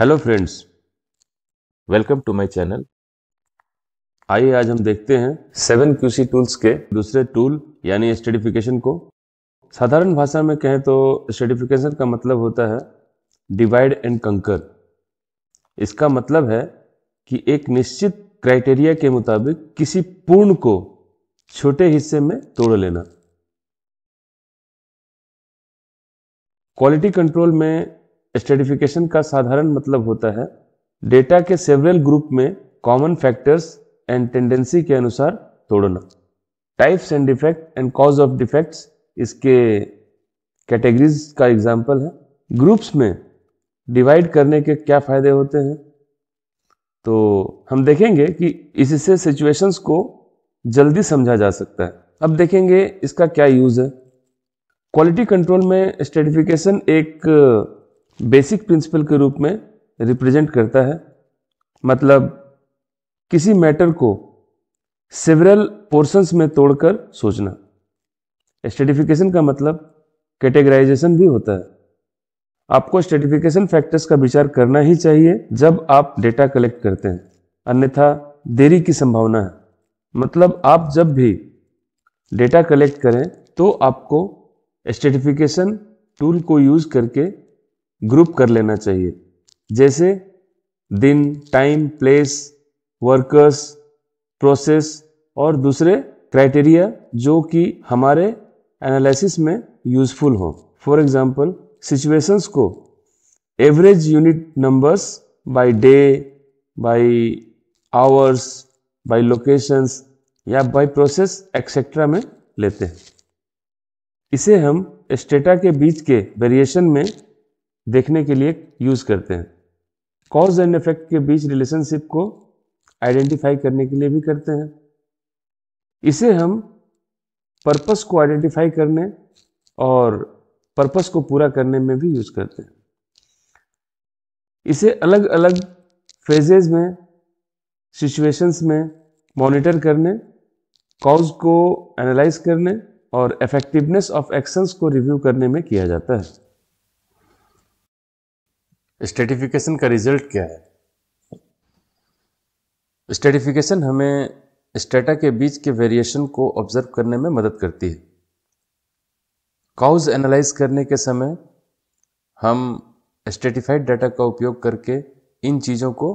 hello friends welcome to my channel आइए आज हम देखते हैं सेवन क्यूसी टूल्स के दूसरे टूल यानी स्टेटिफिकेशन को साधारण भाषा में कहें तो स्टेटिफिकेशन का मतलब होता है डिवाइड एंड कंकर इसका मतलब है कि एक निश्चित क्राइटेरिया के मुताबिक किसी पूर्ण को छोटे हिस्से में तोड़ लेना क्वालिटी कंट्रोल में स्टेटिफिकेशन का साधारण मतलब होता है डेटा के सेवरल ग्रुप में कॉमन फैक्टर्स एंड टेंडेंसी के अनुसार तोड़ना types and defect and cause of defects इसके कैटेगरीज का एग्जाम्पल है ग्रुप्स में डिवाइड करने के क्या फ़ायदे होते हैं तो हम देखेंगे कि इससे सिचुएशंस को जल्दी समझा जा सकता है अब देखेंगे इसका क्या यूज़ है क्वालिटी कंट्रोल में स्टेटिफिकेशन एक बेसिक प्रिंसिपल के रूप में रिप्रेजेंट करता है मतलब किसी मैटर को सेवरल पोर्शंस में तोड़कर सोचना स्टेटिफिकेशन का मतलब कैटेगराइजेशन भी होता है आपको स्टेटिफिकेशन फैक्टर्स का विचार करना ही चाहिए जब आप डेटा कलेक्ट करते हैं अन्यथा देरी की संभावना है मतलब आप जब भी डेटा कलेक्ट करें तो आपको स्टेटिफिकेशन टूल को यूज़ करके ग्रुप कर लेना चाहिए जैसे दिन टाइम प्लेस वर्कर्स प्रोसेस और दूसरे क्राइटेरिया जो कि हमारे एनालिसिस में यूजफुल हो फॉर एग्जाम्पल सिचुएशंस को average unit numbers by day by hours by locations या बाय प्रोसेस एक्सेट्रा में लेते हैं इसे हम स्टेटा के बीच के वेरिएशन में देखने के लिए यूज़ करते हैं कॉज एंड इफेक्ट के बीच रिलेशनशिप को आइडेंटिफाई करने के लिए भी करते हैं इसे हम पर्पस को आइडेंटिफाई करने और पर्पस को पूरा करने में भी यूज़ करते हैं इसे अलग अलग फेजेज में सिचुएशंस में मॉनिटर करने कॉज को एनालाइज करने और इफेक्टिवनेस ऑफ एक्शंस को रिव्यू करने में किया जाता है स्टेटिफिकेशन का रिजल्ट क्या है स्टेटिफिकेशन हमें स्टेटा के बीच के वेरिएशन को ऑब्जर्व करने में मदद करती है काउज एनालाइज करने के समय हम स्टेटिफाइड डाटा का उपयोग करके इन चीज़ों को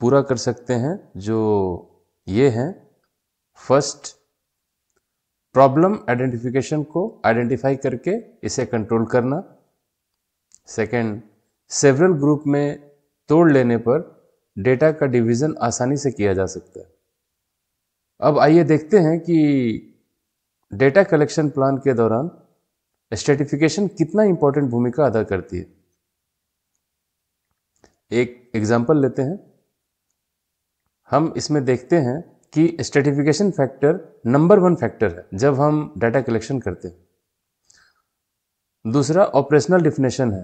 पूरा कर सकते हैं जो ये हैं फर्स्ट प्रॉब्लम आइडेंटिफिकेशन को आइडेंटिफाई करके इसे कंट्रोल करना सेकंड सेवरल ग्रुप में तोड़ लेने पर डेटा का डिवीज़न आसानी से किया जा सकता है अब आइए देखते हैं कि डेटा कलेक्शन प्लान के दौरान स्टेटिफिकेशन कितना इंपॉर्टेंट भूमिका अदा करती है एक एग्जाम्पल लेते हैं हम इसमें देखते हैं कि stratification factor number one factor है जब हम डेटा कलेक्शन करते हैं दूसरा ऑपरेशनल डिफिनेशन है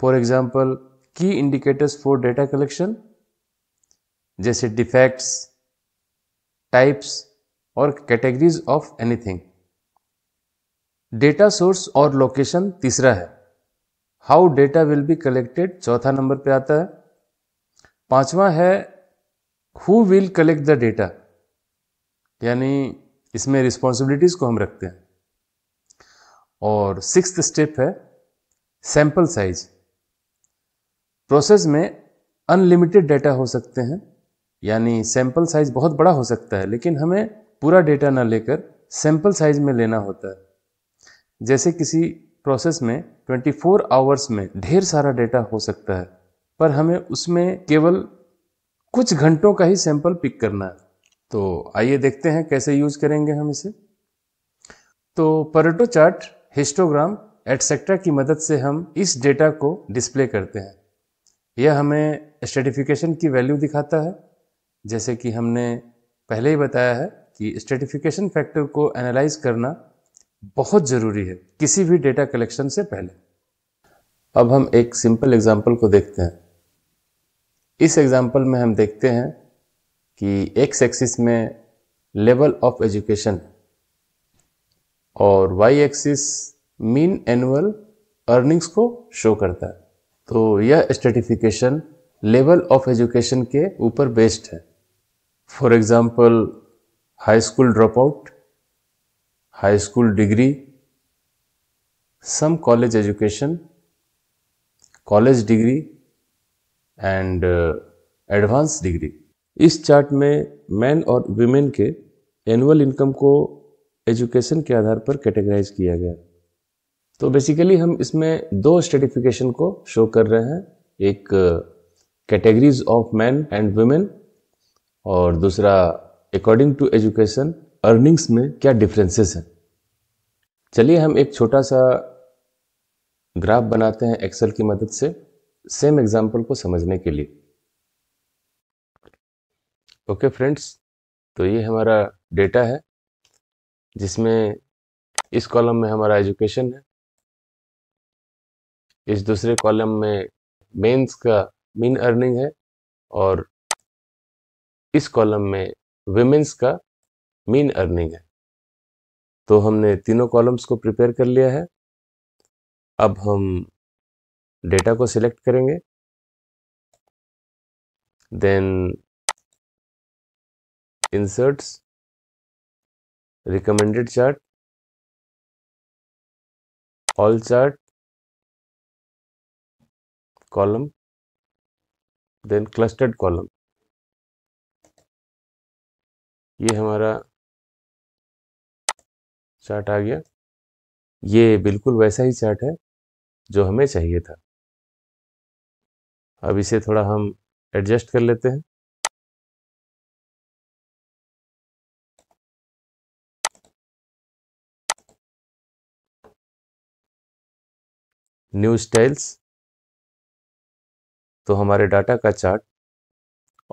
फॉर एग्जाम्पल की इंडिकेटर्स फॉर डेटा कलेक्शन जैसे डिफेक्ट्स टाइप्स और categories of anything data source और लोकेशन तीसरा है how data will be collected चौथा नंबर पे आता है पांचवा है who will collect the data यानी इसमें रिस्पॉन्सिबिलिटीज़ को हम रखते हैं और सिक्स स्टेप है सैंपल साइज़ प्रोसेस में अनलिमिटेड डेटा हो सकते हैं यानी सैंपल साइज बहुत बड़ा हो सकता है लेकिन हमें पूरा डेटा ना लेकर सैंपल साइज में लेना होता है जैसे किसी प्रोसेस में 24 आवर्स में ढेर सारा डेटा हो सकता है पर हमें उसमें केवल कुछ घंटों का ही सैंपल पिक करना है तो आइए देखते हैं कैसे यूज करेंगे हम इसे तो परेटो चार्ट हिस्टोग्राम एटसेट्रा की मदद से हम इस डेटा को डिस्प्ले करते हैं यह हमें स्टेटिफिकेशन की वैल्यू दिखाता है जैसे कि हमने पहले ही बताया है कि स्टेटिफिकेशन फैक्टर को एनालाइज करना बहुत ज़रूरी है किसी भी डेटा कलेक्शन से पहले अब हम एक सिंपल एग्जाम्पल को देखते हैं इस एग्जाम्पल में हम देखते हैं कि एक्स एक्सिस में लेवल ऑफ एजुकेशन और Y axis mean annual earnings को शो करता है तो यह स्टेटिफिकेशन लेवल ऑफ एजुकेशन के ऊपर बेस्ड है for example high school drop out high school degree some college education college degree and advance degree इस चार्ट में मैन और वीमेन के एनुअल इनकम को एजुकेशन के आधार पर कैटेगराइज किया गया तो बेसिकली हम इसमें दो स्टेटिफिकेशन को शो कर रहे हैं एक categories of man and women और दूसरा अकॉर्डिंग टू एजुकेशन अर्निंग्स में क्या डिफरेंसेस हैं चलिए हम एक छोटा सा ग्राफ बनाते हैं एक्सेल की मदद से सेम एग्जाम्पल को समझने के लिए ओके okay फ्रेंड्स तो ये हमारा डेटा है जिसमें इस कॉलम में हमारा एजुकेशन है इस दूसरे कॉलम में मेंस का मीन अर्निंग है और इस कॉलम में वेमेंस का मीन अर्निंग है तो हमने तीनों कॉलम्स को प्रिपेयर कर लिया है अब हम डेटा को सिलेक्ट करेंगे then inserts recommended chart all chart column then clustered column ये हमारा चार्ट आ गया ये बिल्कुल वैसा ही चार्ट है जो हमें चाहिए था अब इसे थोड़ा हम एडजस्ट कर लेते हैं न्यू स्टाइल्स तो हमारे डाटा का चार्ट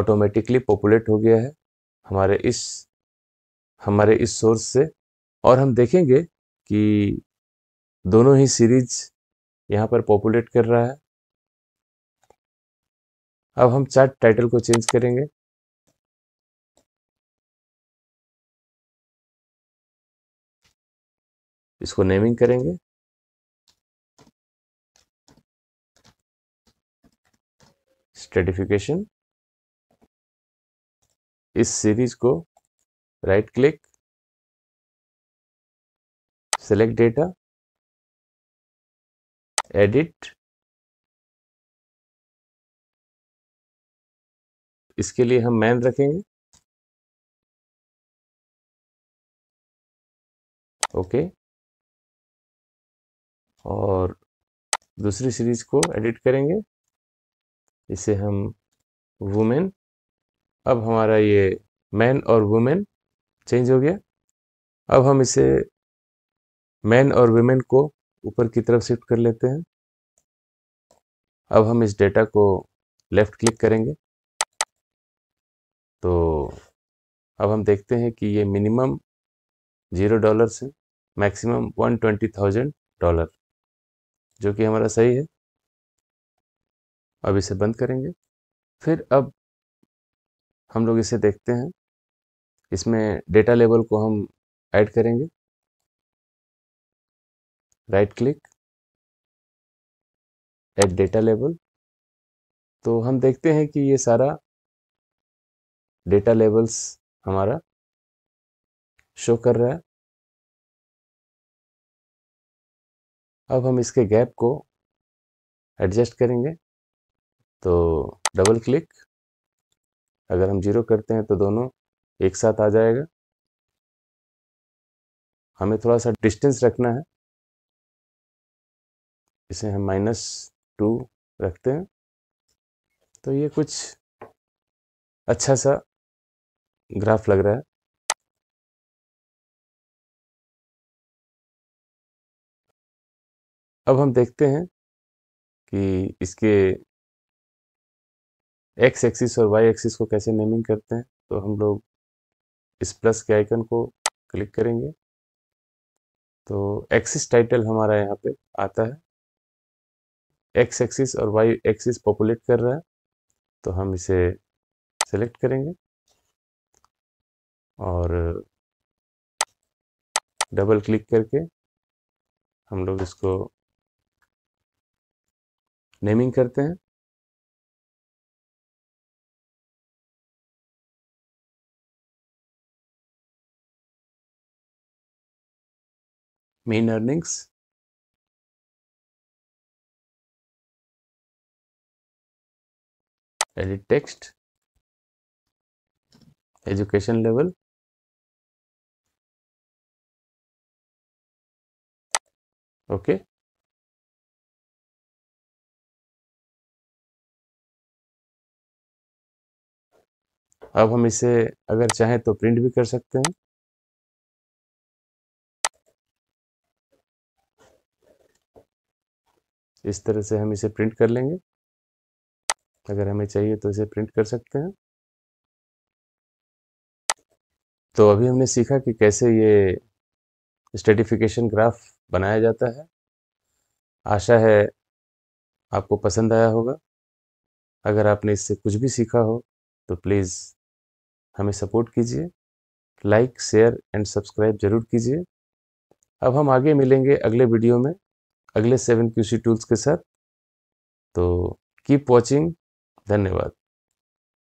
ऑटोमेटिकली पॉपुलेट हो गया है हमारे इस हमारे इस सोर्स से और हम देखेंगे कि दोनों ही सीरीज यहाँ पर पॉपुलेट कर रहा है अब हम चार्ट टाइटल को चेंज करेंगे इसको नेमिंग करेंगे स्ट्रेटिफिकेशन इस सीरीज को right click select data edit इसके लिए हम मैन रखेंगे ओके और दूसरी सीरीज को एडिट करेंगे इसे हम वुमेन अब हमारा ये मैन और वुमेन चेंज हो गया अब हम इसे मैन और वुमेन को ऊपर की तरफ शिफ्ट कर लेते हैं अब हम इस डेटा को लेफ्ट क्लिक करेंगे तो अब हम देखते हैं कि ये मिनिमम ज़ीरो डॉलर से maximum one twenty thousand dollar जो कि हमारा सही है अब इसे बंद करेंगे फिर अब हम लोग इसे देखते हैं इसमें डेटा लेबल को हम ऐड करेंगे right click at data label तो हम देखते हैं कि ये सारा डेटा लेबल्स हमारा शो कर रहा है अब हम इसके गैप को एडजस्ट करेंगे तो डबल क्लिक अगर हम जीरो करते हैं तो दोनों एक साथ आ जाएगा हमें थोड़ा सा डिस्टेंस रखना है इसे हम माइनस टू रखते हैं तो ये कुछ अच्छा सा ग्राफ लग रहा है अब हम देखते हैं कि इसके एक्स एक्सिस और वाई एक्सिस को कैसे नेमिंग करते हैं तो हम लोग इस प्लस के आइकन को क्लिक करेंगे तो एक्सिस टाइटल हमारा यहाँ पे आता है एक्स एक्सिस और वाई एक्सिस पॉपुलेट कर रहा है तो हम इसे सेलेक्ट करेंगे और डबल क्लिक करके हम लोग इसको नेमिंग करते हैं mean earnings edit text education level okay अब हम इसे अगर चाहें तो प्रिंट भी कर सकते हैं इस तरह से हम इसे प्रिंट कर लेंगे अगर हमें चाहिए तो इसे प्रिंट कर सकते हैं तो अभी हमने सीखा कि कैसे ये स्टेटिफिकेशन ग्राफ बनाया जाता है आशा है आपको पसंद आया होगा अगर आपने इससे कुछ भी सीखा हो तो प्लीज़ हमें सपोर्ट कीजिए लाइक शेयर एंड सब्सक्राइब जरूर कीजिए अब हम आगे मिलेंगे अगले वीडियो में अगले सेवन क्यूसी टूल्स के साथ तो कीप वॉचिंग धन्यवाद